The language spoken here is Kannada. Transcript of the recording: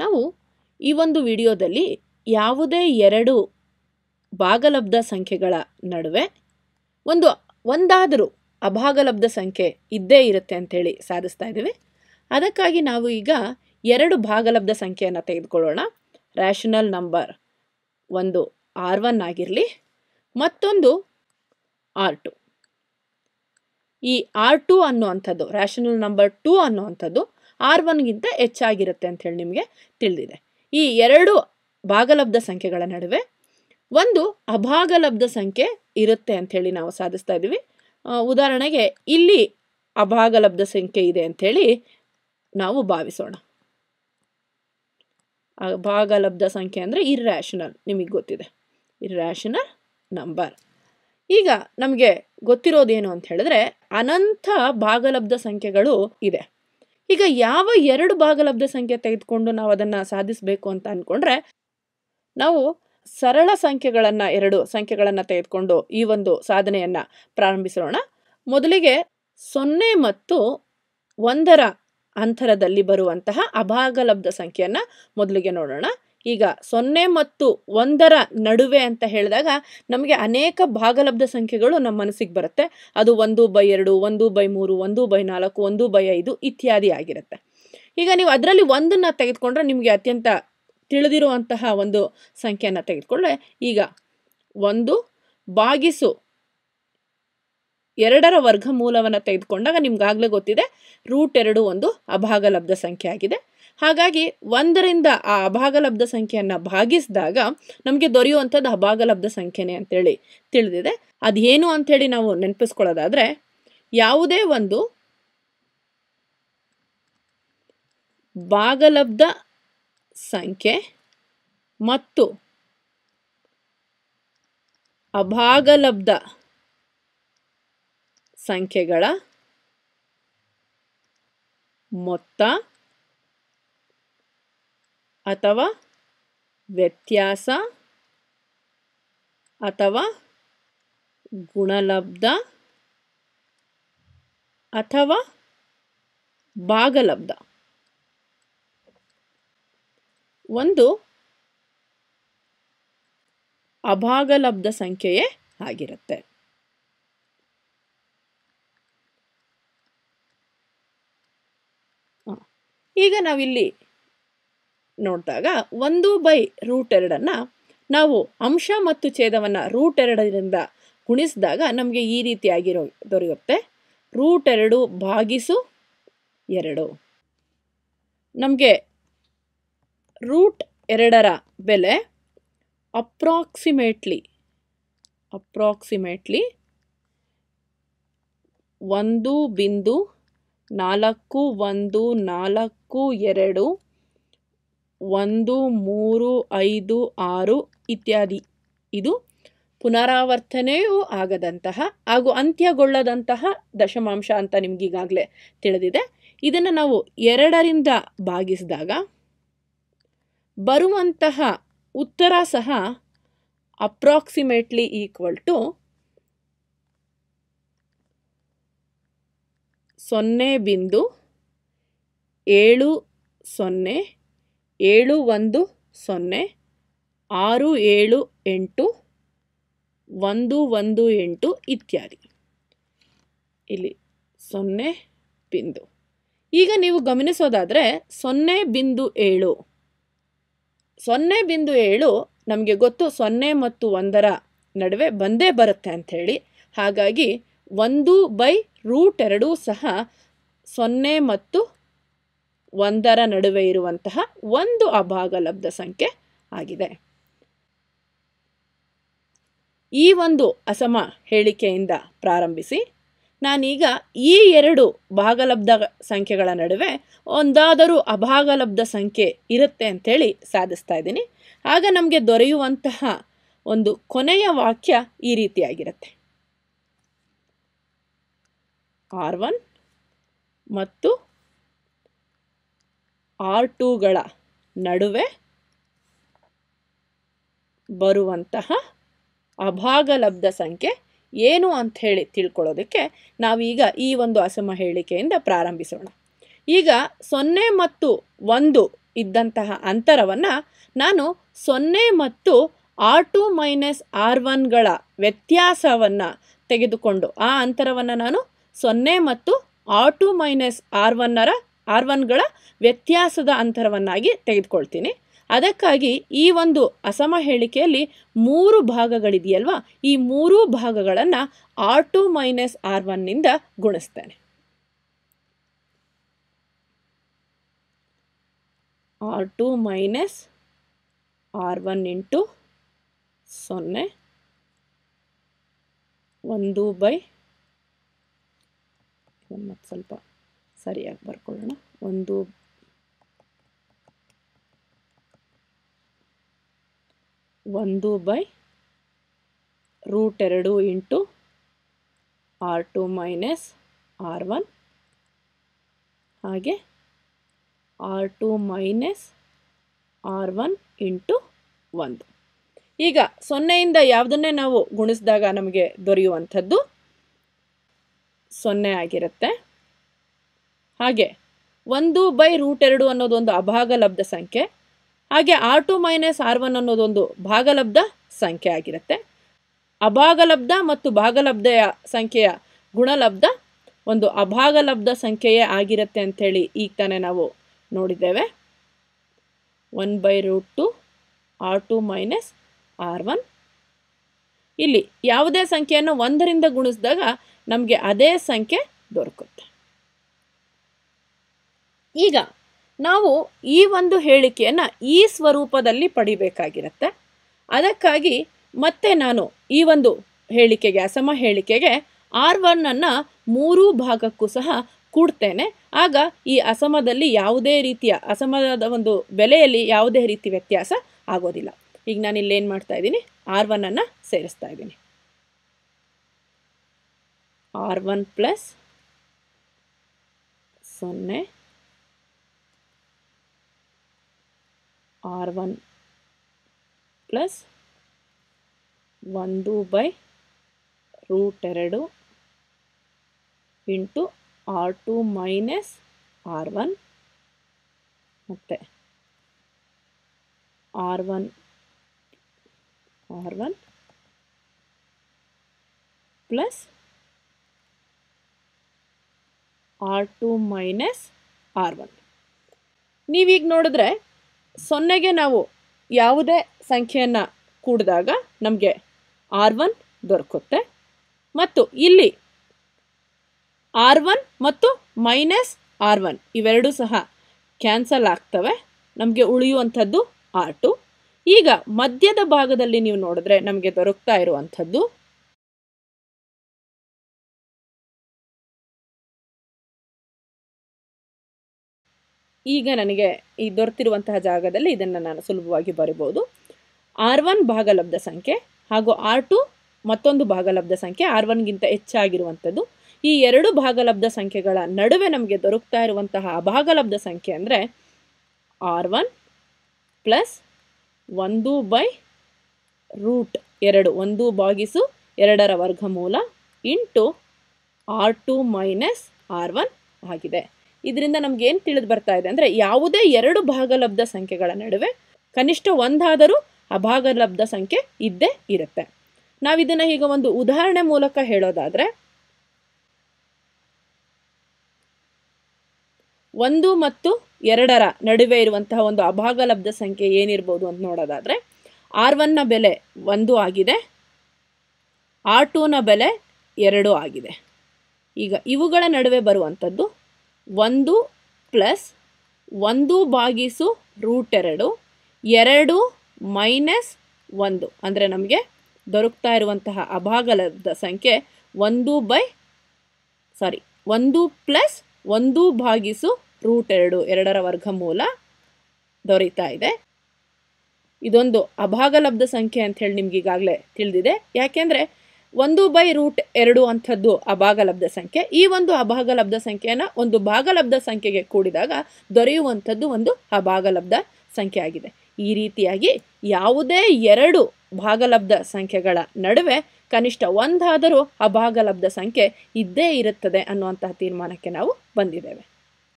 ನಾವು ಈ ಒಂದು ವಿಡಿಯೋದಲ್ಲಿ ಯಾವುದೇ ಎರಡು ಭಾಗಲಬ್ಧ ಸಂಖ್ಯೆಗಳ ನಡುವೆ ಒಂದು ಒಂದಾದರೂ ಅಭಾಗಲಬ್ಧ ಸಂಖ್ಯೆ ಇದ್ದೇ ಇರುತ್ತೆ ಅಂಥೇಳಿ ಸಾಧಿಸ್ತಾ ಇದ್ದೀವಿ ಅದಕ್ಕಾಗಿ ನಾವು ಈಗ ಎರಡು ಭಾಗಲಬ್ಧ ಸಂಖ್ಯೆಯನ್ನು ತೆಗೆದುಕೊಳ್ಳೋಣ ರ್ಯಾಷನಲ್ ನಂಬರ್ ಒಂದು ಆರ್ ಒನ್ ಆಗಿರಲಿ ಮತ್ತೊಂದು ಆರ್ ಟು ಈ ಆರ್ ಟು ಅನ್ನುವಂಥದ್ದು ರ್ಯಾಷನಲ್ ನಂಬರ್ ಟು ಅನ್ನುವಂಥದ್ದು ಆರ್ ಒನ್ಗಿಂತ ಹೆಚ್ಚಾಗಿರುತ್ತೆ ಅಂತ ಹೇಳಿ ನಿಮಗೆ ತಿಳಿದಿದೆ ಈ ಎರಡು ಭಾಗಲಬ್ಧ ಸಂಖ್ಯೆಗಳ ನಡುವೆ ಒಂದು ಅಭಾಗಲಬ್ಧ ಸಂಖ್ಯೆ ಇರುತ್ತೆ ಅಂಥೇಳಿ ನಾವು ಸಾಧಿಸ್ತಾ ಇದ್ದೀವಿ ಉದಾಹರಣೆಗೆ ಇಲ್ಲಿ ಅಭಾಗಲಬ್ಧ ಸಂಖ್ಯೆ ಇದೆ ಅಂಥೇಳಿ ನಾವು ಭಾವಿಸೋಣ ಭಾಗಲಬ್ಧ ಸಂಖ್ಯೆ ಅಂದರೆ ಇರ್ರ್ಯಾಷನಲ್ ನಿಮಗೆ ಗೊತ್ತಿದೆ ಇರ್ರ್ಯಾಷನಲ್ ನಂಬರ್ ಈಗ ನಮಗೆ ಗೊತ್ತಿರೋದೇನು ಅಂತ ಹೇಳಿದ್ರೆ ಅನಂತ ಭಾಗಲಬ್ಧ ಸಂಖ್ಯೆಗಳು ಇದೆ ಈಗ ಯಾವ ಎರಡು ಭಾಗಲಬ್ಧ ಸಂಖ್ಯೆ ತೆಗೆದುಕೊಂಡು ನಾವು ಅದನ್ನು ಸಾಧಿಸಬೇಕು ಅಂತ ಅಂದ್ಕೊಂಡ್ರೆ ನಾವು ಸರಳ ಸಂಖ್ಯೆಗಳನ್ನು ಎರಡು ಸಂಖ್ಯೆಗಳನ್ನು ತೆಗೆದುಕೊಂಡು ಈ ಒಂದು ಸಾಧನೆಯನ್ನು ಪ್ರಾರಂಭಿಸೋಣ ಮೊದಲಿಗೆ ಸೊನ್ನೆ ಮತ್ತು ಒಂದರ ಅಂತರದಲ್ಲಿ ಬರುವಂತಹ ಅಭಾಗಲಬ್ಧ ಸಂಖ್ಯೆಯನ್ನು ಮೊದಲಿಗೆ ನೋಡೋಣ ಈಗ ಸೊನ್ನೆ ಮತ್ತು ಒಂದರ ನಡುವೆ ಅಂತ ಹೇಳಿದಾಗ ನಮಗೆ ಅನೇಕ ಭಾಗಲಬ್ಧ ಸಂಖ್ಯೆಗಳು ನಮ್ಮ ಮನಸ್ಸಿಗೆ ಬರುತ್ತೆ ಅದು ಒಂದು ಬೈ ಎರಡು ಒಂದು ಬೈ ಮೂರು ಒಂದು ಬೈ ನಾಲ್ಕು ಒಂದು ಬೈ ಐದು ಇತ್ಯಾದಿ ಆಗಿರುತ್ತೆ ಈಗ ನೀವು ಅದರಲ್ಲಿ ಒಂದನ್ನು ತೆಗೆದುಕೊಂಡ್ರೆ ನಿಮಗೆ ಅತ್ಯಂತ ತಿಳಿದಿರುವಂತಹ ಒಂದು ಸಂಖ್ಯೆಯನ್ನು ತೆಗೆದುಕೊಂಡ್ರೆ ಈಗ ಒಂದು ಬಾಗಿಸು ಎರಡರ ವರ್ಗ ಮೂಲವನ್ನು ತೆಗೆದುಕೊಂಡಾಗ ನಿಮ್ಗಾಗಲೇ ಗೊತ್ತಿದೆ ರೂಟ್ ಎರಡು ಒಂದು ಅಭಾಗಲಬ್ಧ ಸಂಖ್ಯೆ ಆಗಿದೆ ಹಾಗಾಗಿ ಒಂದರಿಂದ ಆ ಅಭಾಗಲಬ್ಧ ಸಂಖ್ಯೆಯನ್ನು ಭಾಗಿಸಿದಾಗ ನಮಗೆ ದೊರೆಯುವಂಥದ್ದು ಅಭಾಗಲಬ್ಧ ಸಂಖ್ಯೆನೇ ಅಂತೇಳಿ ತಿಳಿದಿದೆ ಅದೇನು ಅಂತೇಳಿ ನಾವು ನೆನಪಿಸ್ಕೊಳ್ಳೋದಾದರೆ ಯಾವುದೇ ಒಂದು ಭಾಗಲಬ್ಧ ಸಂಖ್ಯೆ ಮತ್ತು ಅಭಾಗಲಬ್ಧ ಸಂಖ್ಯೆಗಳ ಮೊತ್ತ ಅಥವಾ ವ್ಯತ್ಯಾಸ ಅಥವಾ ಗುಣಲಬ್ಧ ಅಥವಾ ಭಾಗಲಬ್ಧ ಒಂದು ಅಭಾಗಲಬ್ಧ ಸಂಖ್ಯೆಯೇ ಆಗಿರುತ್ತೆ ಈಗ ನಾವಿಲ್ಲಿ ನೋಡಿದಾಗ ಒಂದು ಬೈ ರೂಟ್ ಎರಡನ್ನು ನಾವು ಅಂಶ ಮತ್ತು ಛೇದವನ್ನು ರೂಟ್ ಎರಡರಿಂದ ಗುಣಿಸಿದಾಗ ನಮಗೆ ಈ ರೀತಿಯಾಗಿರೋ ದೊರೆಯುತ್ತೆ ರೂಟ್ ಎರಡು ಭಾಗಿಸು ಎರಡು ನಮಗೆ ರೂಟ್ ಎರಡರ ಬೆಲೆ ಅಪ್ರಾಕ್ಸಿಮೇಟ್ಲಿ ಅಪ್ರಾಕ್ಸಿಮೇಟ್ಲಿ ಒಂದು ಬಿಂದು ನಾಲ್ಕು ಒಂದು ನಾಲ್ಕು ಎರಡು ಒಂದು ಮೂರು ಐದು ಆರು ಇತ್ಯಾದಿ ಇದು ಪುನರಾವರ್ತನೆಯೂ ಆಗದಂತಹ ಹಾಗೂ ಅಂತ್ಯಗೊಳ್ಳದಂತಹ ದಶಮಾಂಶ ಅಂತ ನಿಮಗೀಗಾಗಲೇ ತಿಳಿದಿದೆ ಇದನ್ನು ನಾವು ಎರಡರಿಂದ ಭಾಗಿಸಿದಾಗ ಬರುವಂತಹ ಉತ್ತರ ಸಹ ಅಪ್ರಾಕ್ಸಿಮೇಟ್ಲಿ ಈಕ್ವಲ್ ಟು ಸೊನ್ನೆ ಬಿಂದು ಏಳು ಸೊನ್ನೆ ಏಳು ಒಂದು ಸೊನ್ನೆ ಆರು ಏಳು ಎಂಟು ಒಂದು ಒಂದು ಎಂಟು ಇತ್ಯಾದಿ ಇಲ್ಲಿ ಸೊನ್ನೆ ಬಿಂದು ಈಗ ನೀವು ಗಮನಿಸೋದಾದರೆ ಸೊನ್ನೆ ಬಿಂದು ಏಳು ಸೊನ್ನೆ ಬಿಂದು ಏಳು ನಮಗೆ ಗೊತ್ತು ಸೊನ್ನೆ ಮತ್ತು ಒಂದರ ನಡುವೆ ಬಂದೇ ಬರುತ್ತೆ ಅಂಥೇಳಿ ಹಾಗಾಗಿ ಒಂದು ಬೈ ರೂಟ್ ಎರಡೂ ಸಹ ಸೊನ್ನೆ ಮತ್ತು ಒಂದರ ನಡುವೆ ಇರುವಂತಹ ಒಂದು ಅಭಾಗಲಬ್ಧ ಸಂಖ್ಯೆ ಆಗಿದೆ ಈ ಒಂದು ಅಸಮ ಹೇಳಿಕೆಯಿಂದ ಪ್ರಾರಂಭಿಸಿ ನಾನೀಗ ಈ ಎರಡು ಭಾಗಲಬ್ಧ ಸಂಖ್ಯೆಗಳ ನಡುವೆ ಒಂದಾದರೂ ಅಭಾಗಲಬ್ಧ ಸಂಖ್ಯೆ ಇರುತ್ತೆ ಅಂಥೇಳಿ ಸಾಧಿಸ್ತಾ ಇದ್ದೀನಿ ಆಗ ನಮಗೆ ದೊರೆಯುವಂತಹ ಒಂದು ಕೊನೆಯ ವಾಕ್ಯ ಈ ರೀತಿಯಾಗಿರುತ್ತೆ ಆರ್ ಒನ್ ಮತ್ತು ಆರ್ ಟೂಗಳ ನಡುವೆ ಬರುವಂತಹ ಅಭಾಗಲಬ್ಧ ಸಂಖ್ಯೆ ಏನು ಅಂತ ಹೇಳಿ ತಿಳ್ಕೊಳ್ಳೋದಕ್ಕೆ ನಾವೀಗ ಈ ಒಂದು ಅಸಮ ಹೇಳಿಕೆಯಿಂದ ಪ್ರಾರಂಭಿಸೋಣ ಈಗ ಸೊನ್ನೆ ಮತ್ತು ಒಂದು ಇದ್ದಂತಹ ಅಂತರವನ್ನು ನಾನು ಸೊನ್ನೆ ಮತ್ತು ಆರ್ ಟು ಮೈನಸ್ ಆರ್ ಒನ್ಗಳ ವ್ಯತ್ಯಾಸವನ್ನು ತೆಗೆದುಕೊಂಡು ಆ ಅಂತರವನ್ನು ನಾನು ಸೊನ್ನೆ ಮತ್ತು ಆರ್ ಟು ಮೈನಸ್ ಆರ್ ಒನ್ನರ ಆರ್ ಒನ್ಗಳ ವ್ಯತ್ಯಾಸದ ಅಂತರವನ್ನಾಗಿ ತೆಗೆದುಕೊಳ್ತೀನಿ ಅದಕ್ಕಾಗಿ ಈ ಒಂದು ಅಸಮ ಹೇಳಿಕೆಯಲ್ಲಿ ಮೂರು ಭಾಗಗಳಿದೆಯಲ್ವಾ ಈ ಮೂರೂ ಭಾಗಗಳನ್ನು ಆರ್ ಟು ಮೈನಸ್ ಆರ್ ಒನ್ನಿಂದ ಗುಣಿಸ್ತೇನೆ R two minus R one into ಸೊನ್ನೆ ಒಂದು ಬೈ ಮತ್ತು ಸ್ವಲ್ಪ ಸರಿಯಾಗಿ ಬರ್ಕೊಳ್ಳೋಣ ಒಂದು ಒಂದು ಬೈ ರೂಟ್ ಎರಡು into R two minus R one ಹಾಗೆ R two minus R one into ಒಂದು ಈಗ ಸೊನ್ನೆಯಿಂದ ಯಾವುದನ್ನೇ ನಾವು ಗುಣಿಸಿದಾಗ ನಮಗೆ ದೊರೆಯುವಂಥದ್ದು ಸೊನ್ನೆ ಆಗಿರುತ್ತೆ ಹಾಗೆ ಒಂದು ಬೈ ರೂಟ್ ಎರಡು ಅನ್ನೋದೊಂದು ಅಭಾಗಲಬ್ಧ ಸಂಖ್ಯೆ ಹಾಗೆ R two minus R one ಅನ್ನೋದೊಂದು ಭಾಗಲಬ್ಧ ಸಂಖ್ಯೆ ಆಗಿರುತ್ತೆ ಅಭಾಗಲಬ್ಧ ಮತ್ತು ಭಾಗಲಬ್ಧೆಯ ಸಂಖ್ಯೆಯ ಗುಣಲಬ್ಧ ಒಂದು ಅಭಾಗಲಬ್ಧ ಸಂಖ್ಯೆಯೇ ಆಗಿರುತ್ತೆ ಅಂಥೇಳಿ ಈಗ ತಾನೇ ನಾವು ನೋಡಿದ್ದೇವೆ one by root two R two minus R one ಇಲ್ಲಿ ಯಾವುದೇ ಸಂಖ್ಯೆಯನ್ನು ಒಂದರಿಂದ ಗುಣಿಸಿದಾಗ ನಮಗೆ ಅದೇ ಸಂಖ್ಯೆ ದೊರಕುತ್ತೆ ಈಗ ನಾವು ಈ ಒಂದು ಹೇಳಿಕೆಯನ್ನು ಈ ಸ್ವರೂಪದಲ್ಲಿ ಪಡಿಬೇಕಾಗಿರುತ್ತೆ ಅದಕ್ಕಾಗಿ ಮತ್ತೆ ನಾನು ಈ ಒಂದು ಹೇಳಿಕೆಗೆ ಅಸಮ ಹೇಳಿಕೆಗೆ ಆರ್ ಒನ್ನನ್ನು ಮೂರೂ ಭಾಗಕ್ಕೂ ಸಹ ಕೂಡ್ತೇನೆ ಆಗ ಈ ಅಸಮದಲ್ಲಿ ಯಾವುದೇ ರೀತಿಯ ಅಸಮದ ಒಂದು ಬೆಲೆಯಲ್ಲಿ ಯಾವುದೇ ರೀತಿ ವ್ಯತ್ಯಾಸ ಆಗೋದಿಲ್ಲ ಈಗ ನಾನು ಇಲ್ಲೇನು ಮಾಡ್ತಾ ಇದ್ದೀನಿ ಆರ್ ಒನ್ನನ್ನು ಸೇರಿಸ್ತಾ ಇದ್ದೀನಿ ಆರ್ ಒನ್ ಪ್ಲಸ್ ಸೊನ್ನೆ ಆರ್ ಒನ್ ಪ್ಲಸ್ ಒಂದು ಬೈ ರೂಟ್ ಎರಡು into R two minus R one ಮತ್ತು R one R one plus R two minus R one ನೀವೀಗ ನೋಡಿದ್ರೆ ಸೊನ್ನೆಗೆ ನಾವು ಯಾವುದೇ ಸಂಖ್ಯೆಯನ್ನು ಕೂಡಿದಾಗ ನಮಗೆ ಆರ್ ಒನ್ ದೊರಕುತ್ತೆ ಮತ್ತು ಇಲ್ಲಿ ಆರ್ ಒನ್ ಮತ್ತು ಮೈನಸ್ ಆರ್ ಒನ್ ಇವೆರಡೂ ಸಹ ಕ್ಯಾನ್ಸಲ್ ಆಗ್ತವೆ ನಮಗೆ ಉಳಿಯುವಂಥದ್ದು ಆರ್ ಟು ಈಗ ಮಧ್ಯದ ಭಾಗದಲ್ಲಿ ನೀವು ನೋಡಿದ್ರೆ ನಮಗೆ ದೊರಕ್ತಾ ಇರುವಂಥದ್ದು ಈಗ ನನಗೆ ಈ ದೊರೆತಿರುವಂತಹ ಜಾಗದಲ್ಲಿ ಇದನ್ನು ನಾನು ಸುಲಭವಾಗಿ ಬರಿಬೋದು ಆರ್ ಒನ್ ಭಾಗಲಬ್ಧ ಸಂಖ್ಯೆ ಹಾಗೂ ಆರ್ ಟು ಮತ್ತೊಂದು ಭಾಗಲಬ್ಧ ಸಂಖ್ಯೆ ಆರ್ ಒನ್ಗಿಂತ ಹೆಚ್ಚಾಗಿರುವಂಥದ್ದು ಈ ಎರಡು ಭಾಗಲಬ್ಧ ಸಂಖ್ಯೆಗಳ ನಡುವೆ ನಮಗೆ ದೊರಕ್ತಾ ಇರುವಂತಹ ಅಭಾಗಲಬ್ಧ ಸಂಖ್ಯೆ ಅಂದರೆ ಆರ್ ಒನ್ ಪ್ಲಸ್ ಒಂದು ಬೈ ರೂಟ್ ಎರಡು ಒಂದು ಬಾಗಿಸು ಎರಡರ ವರ್ಗಮೂಲ into R two minus R one ಆಗಿದೆ ಇದರಿಂದ ನಮ್ಗೆ ಏನು ತಿಳಿದು ಬರ್ತಾ ಇದೆ ಅಂದ್ರೆ ಯಾವುದೇ ಎರಡು ಭಾಗಲಬ್ಧ ಸಂಖ್ಯೆಗಳ ನಡುವೆ ಕನಿಷ್ಠ ಒಂದಾದರೂ ಅಭಾಗಲಬ್ಧ ಸಂಖ್ಯೆ ಇದ್ದೇ ಇರುತ್ತೆ ನಾವಿದನ್ನು ಈಗ ಒಂದು ಉದಾಹರಣೆ ಮೂಲಕ ಹೇಳೋದಾದ್ರೆ ಒಂದು ಮತ್ತು ಎರಡರ ನಡುವೆ ಇರುವಂತಹ ಒಂದು ಅಭಾಗಲಬ್ಧ ಸಂಖ್ಯೆ ಏನಿರ್ಬೋದು ಅಂತ ನೋಡೋದಾದ್ರೆ ಆರ್ ನ ಬೆಲೆ ಒಂದು ಆಗಿದೆ ಆರ್ ನ ಬೆಲೆ ಎರಡು ಆಗಿದೆ ಈಗ ಇವುಗಳ ನಡುವೆ ಬರುವಂಥದ್ದು ಒಂದು ಪ್ಲಸ್ ಒಂದು ಭಾಗಿಸು ರೂಟ್ ಎರಡು ಎರಡು ಮೈನಸ್ ಒಂದು ಅಂದರೆ ನಮಗೆ ದೊರಕ್ತಾ ಇರುವಂತಹ ಅಭಾಗಲದ ಸಂಖ್ಯೆ ಒಂದು ಬೈ ಸಾರಿ ಒಂದು ಪ್ಲಸ್ ಒಂದು ಭಾಗಿಸು ರೂಟ್ ಎರಡು ಎರಡರ ವರ್ಗ ಮೂಲ ದೊರೀತಾ ಇದೆ ಇದೊಂದು ಅಭಾಗಲಬ್ಧ ಸಂಖ್ಯೆ ಅಂತ ಹೇಳಿ ನಿಮ್ಗೆ ಈಗಾಗಲೇ ತಿಳಿದಿದೆ ಯಾಕೆಂದರೆ ಒಂದು ಬೈ ರೂಟ್ ಎರಡು ಅಂಥದ್ದು ಅಭಾಗಲಬ್ಧ ಸಂಖ್ಯೆ ಈ ಒಂದು ಅಭಾಗಲಬ್ಧ ಸಂಖ್ಯೆಯನ್ನು ಒಂದು ಭಾಗಲಬ್ಧ ಸಂಖ್ಯೆಗೆ ಕೂಡಿದಾಗ ದೊರೆಯುವಂಥದ್ದು ಒಂದು ಅಭಾಗಲಬ್ಧ ಸಂಖ್ಯೆ ಆಗಿದೆ ಈ ರೀತಿಯಾಗಿ ಯಾವುದೇ ಎರಡು ಭಾಗಲಬ್ಧ ಸಂಖ್ಯೆಗಳ ನಡುವೆ ಕನಿಷ್ಠ ಒಂದಾದರೂ ಅಭಾಗಲಬ್ಧ ಸಂಖ್ಯೆ ಇದ್ದೇ ಇರುತ್ತದೆ ಅನ್ನುವಂತಹ ತೀರ್ಮಾನಕ್ಕೆ ನಾವು ಬಂದಿದ್ದೇವೆ